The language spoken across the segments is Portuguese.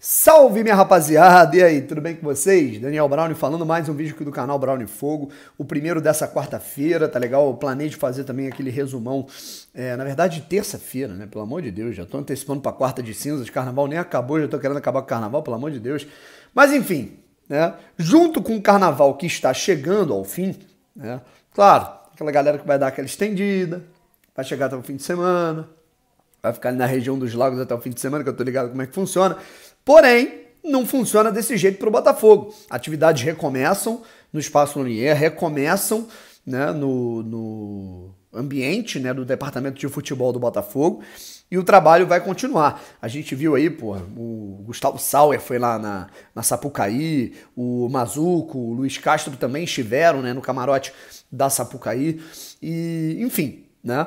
Salve minha rapaziada! E aí, tudo bem com vocês? Daniel Brown falando mais um vídeo aqui do canal Brown Fogo, o primeiro dessa quarta-feira, tá legal? Eu planejo fazer também aquele resumão, é, na verdade, terça-feira, né? Pelo amor de Deus, já tô antecipando pra quarta de cinzas, carnaval nem acabou, já tô querendo acabar com o carnaval, pelo amor de Deus. Mas enfim, né? Junto com o carnaval que está chegando ao fim, né? Claro, aquela galera que vai dar aquela estendida, vai chegar até o fim de semana, vai ficar ali na região dos lagos até o fim de semana, que eu tô ligado como é que funciona. Porém, não funciona desse jeito para o Botafogo. Atividades recomeçam no espaço Lumière, recomeçam né, no, no ambiente né, do departamento de futebol do Botafogo e o trabalho vai continuar. A gente viu aí, pô, o Gustavo Sauer foi lá na, na Sapucaí, o Mazuco, o Luiz Castro também estiveram né, no camarote da Sapucaí, e enfim, né?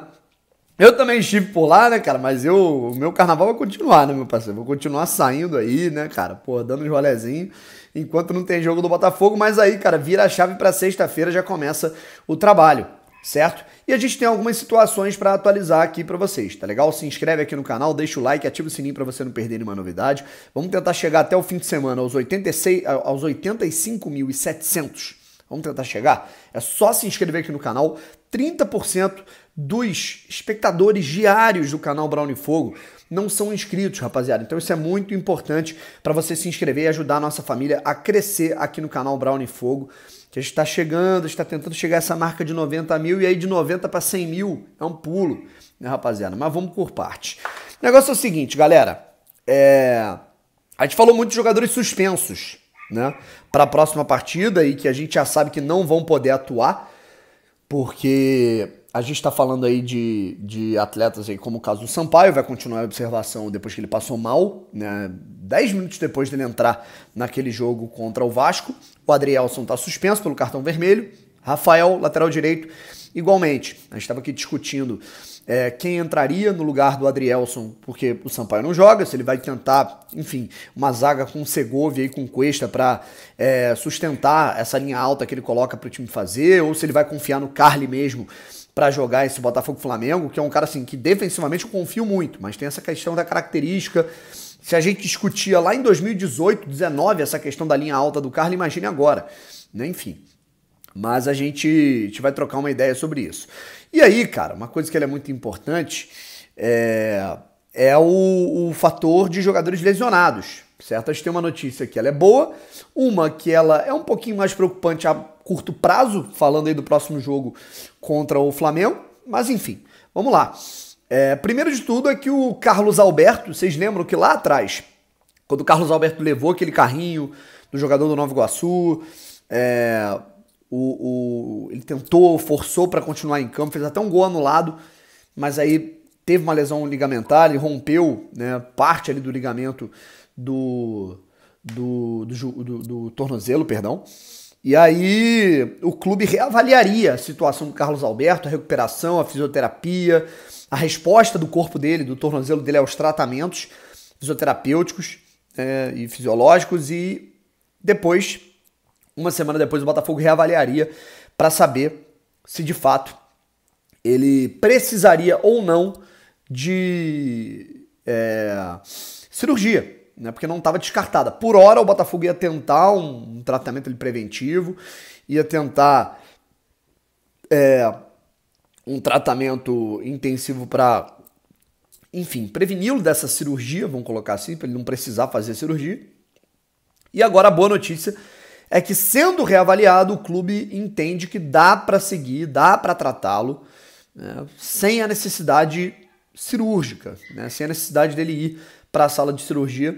Eu também estive por lá, né, cara? Mas eu, o meu carnaval vai continuar, né, meu parceiro? Vou continuar saindo aí, né, cara? Pô, dando os rolezinhos enquanto não tem jogo do Botafogo. Mas aí, cara, vira a chave para sexta-feira já começa o trabalho certo? E a gente tem algumas situações para atualizar aqui para vocês, tá legal? Se inscreve aqui no canal, deixa o like, ativa o sininho para você não perder nenhuma novidade. Vamos tentar chegar até o fim de semana aos 86, aos 85.700. Vamos tentar chegar? É só se inscrever aqui no canal, 30% dos espectadores diários do canal Brown e Fogo não são inscritos, rapaziada. Então isso é muito importante para você se inscrever e ajudar a nossa família a crescer aqui no canal Brown e Fogo. Que a gente está chegando, está tentando chegar a essa marca de 90 mil e aí de 90 para 100 mil é um pulo, né, rapaziada? Mas vamos por partes. O negócio é o seguinte, galera. É... A gente falou muito de jogadores suspensos, né? Para a próxima partida e que a gente já sabe que não vão poder atuar porque a gente está falando aí de, de atletas aí, como o caso do Sampaio, vai continuar a observação depois que ele passou mal, né? Dez minutos depois dele entrar naquele jogo contra o Vasco. O Adrielson está suspenso pelo cartão vermelho. Rafael, lateral direito, igualmente. A gente estava aqui discutindo é, quem entraria no lugar do Adrielson, porque o Sampaio não joga, se ele vai tentar, enfim, uma zaga com Segovia e com Cuesta para é, sustentar essa linha alta que ele coloca para o time fazer, ou se ele vai confiar no Carly mesmo para jogar esse Botafogo Flamengo, que é um cara assim que defensivamente eu confio muito, mas tem essa questão da característica. Se a gente discutia lá em 2018, 2019 essa questão da linha alta do Carlos, imagine agora. Né? Enfim. Mas a gente, a gente vai trocar uma ideia sobre isso. E aí, cara, uma coisa que é muito importante é, é o, o fator de jogadores lesionados certo? A gente tem uma notícia que ela é boa, uma que ela é um pouquinho mais preocupante a curto prazo, falando aí do próximo jogo contra o Flamengo, mas enfim, vamos lá. É, primeiro de tudo é que o Carlos Alberto, vocês lembram que lá atrás, quando o Carlos Alberto levou aquele carrinho do jogador do Nova Iguaçu, é, o, o, ele tentou, forçou para continuar em campo, fez até um gol anulado, mas aí teve uma lesão ligamentar, ele rompeu né, parte ali do ligamento do, do, do, do, do tornozelo, perdão. E aí o clube reavaliaria a situação do Carlos Alberto, a recuperação, a fisioterapia, a resposta do corpo dele, do tornozelo dele aos tratamentos fisioterapêuticos é, e fisiológicos e depois, uma semana depois, o Botafogo reavaliaria para saber se de fato ele precisaria ou não de é, cirurgia né? Porque não estava descartada. Por hora, o Botafogo ia tentar um, um tratamento preventivo, ia tentar é, um tratamento intensivo para, enfim, preveni-lo dessa cirurgia, vamos colocar assim, para ele não precisar fazer cirurgia. E agora a boa notícia é que, sendo reavaliado, o clube entende que dá para seguir, dá para tratá-lo, né? sem a necessidade cirúrgica, né? sem a necessidade dele ir para a sala de cirurgia.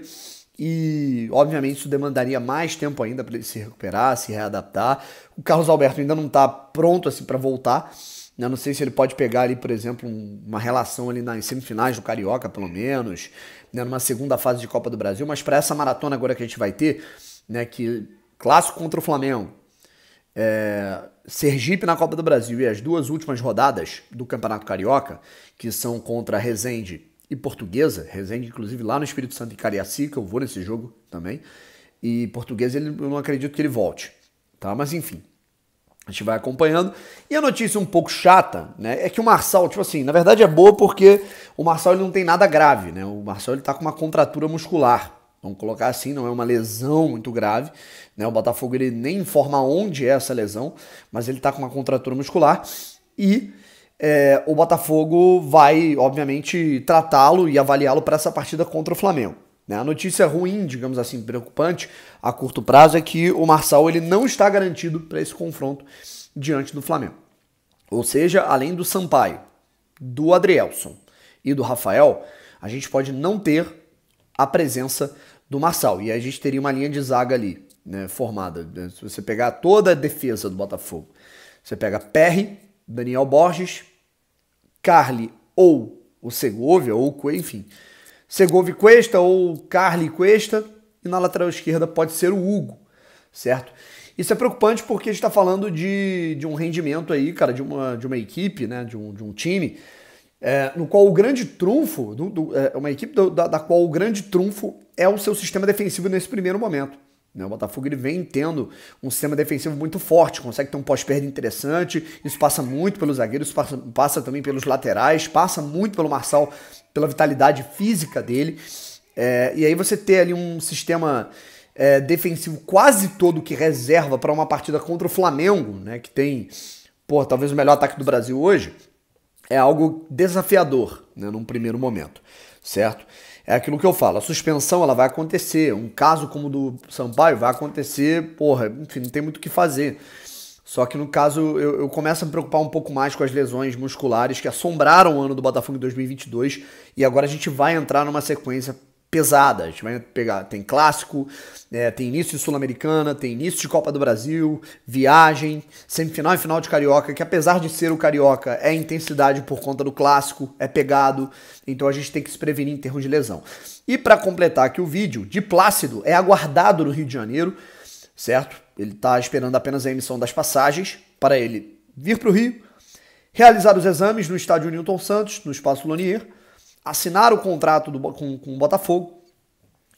E, obviamente, isso demandaria mais tempo ainda para ele se recuperar, se readaptar. O Carlos Alberto ainda não está pronto assim para voltar. Eu né? não sei se ele pode pegar ali, por exemplo, uma relação ali nas semifinais do Carioca, pelo menos, né, numa segunda fase de Copa do Brasil, mas para essa maratona agora que a gente vai ter, né, que clássico contra o Flamengo, é, Sergipe na Copa do Brasil e as duas últimas rodadas do Campeonato Carioca, que são contra Resende e Portuguesa, Resende, inclusive lá no Espírito Santo, em Cariacica, eu vou nesse jogo também. E Portuguesa, ele, eu não acredito que ele volte, tá? Mas enfim, a gente vai acompanhando. E a notícia um pouco chata, né? É que o Marçal, tipo assim, na verdade é boa porque o Marçal ele não tem nada grave, né? O Marçal ele tá com uma contratura muscular. Vamos colocar assim, não é uma lesão muito grave, né? O Botafogo ele nem informa onde é essa lesão, mas ele tá com uma contratura muscular e é, o Botafogo vai, obviamente, tratá-lo e avaliá-lo para essa partida contra o Flamengo. Né? A notícia ruim, digamos assim, preocupante a curto prazo é que o Marçal ele não está garantido para esse confronto diante do Flamengo. Ou seja, além do Sampaio, do Adrielson e do Rafael, a gente pode não ter a presença do Marçal. E a gente teria uma linha de zaga ali, né, formada. Se você pegar toda a defesa do Botafogo, você pega Perry, Daniel Borges, Carli ou o Segovia, ou Cuesta, enfim. Segovia Cuesta ou Carli Cuesta, e na lateral esquerda pode ser o Hugo, certo? Isso é preocupante porque a gente está falando de, de um rendimento aí, cara, de uma, de uma equipe, né, de um, de um time, é, no qual o grande trunfo, do, do, é uma equipe do, da, da qual o grande trunfo é o seu sistema defensivo nesse primeiro momento. Né? O Botafogo ele vem tendo um sistema defensivo muito forte, consegue ter um pós-perda interessante. Isso passa muito pelos zagueiros, passa, passa também pelos laterais, passa muito pelo Marçal, pela vitalidade física dele. É, e aí você ter ali um sistema é, defensivo quase todo que reserva para uma partida contra o Flamengo, né, que tem, pô, talvez o melhor ataque do Brasil hoje, é algo desafiador né, num primeiro momento, certo? É aquilo que eu falo, a suspensão ela vai acontecer, um caso como o do Sampaio vai acontecer, porra, enfim, não tem muito o que fazer. Só que no caso, eu, eu, começo a me preocupar um pouco mais com as lesões musculares que assombraram o ano do Botafogo em 2022 e agora a gente vai entrar numa sequência pesada. A gente vai pegar, tem clássico, é, tem início de Sul-Americana, tem início de Copa do Brasil, viagem, semifinal e final de Carioca, que apesar de ser o Carioca, é intensidade por conta do clássico, é pegado, então a gente tem que se prevenir em termos de lesão. E para completar aqui o vídeo, de Plácido é aguardado no Rio de Janeiro, certo? Ele está esperando apenas a emissão das passagens para ele vir para o Rio, realizar os exames no estádio Newton Santos, no espaço Lonier, assinar o contrato do, com, com o Botafogo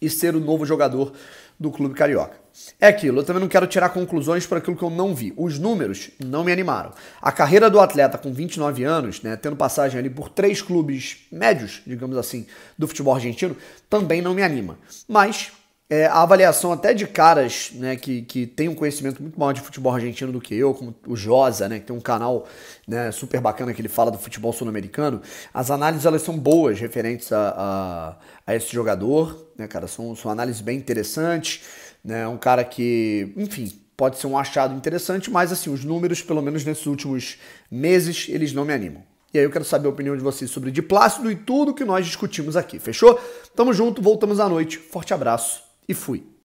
e ser o novo jogador do clube carioca. É aquilo, eu também não quero tirar conclusões para aquilo que eu não vi. Os números não me animaram. A carreira do atleta com 29 anos, né, tendo passagem ali por três clubes médios, digamos assim, do futebol argentino, também não me anima. Mas é, a avaliação até de caras né, que, que tem um conhecimento muito maior de futebol argentino do que eu, como o Josa, né, que tem um canal né, super bacana que ele fala do futebol sul-americano, as análises elas são boas referentes a, a, a, esse jogador, né, cara, são, são análises bem interessantes, né, um cara que, enfim, pode ser um achado interessante, mas assim, os números, pelo menos nesses últimos meses, eles não me animam. E aí eu quero saber a opinião de vocês sobre Diplácido e tudo que nós discutimos aqui, fechou? Tamo junto, voltamos à noite. Forte abraço. E fui.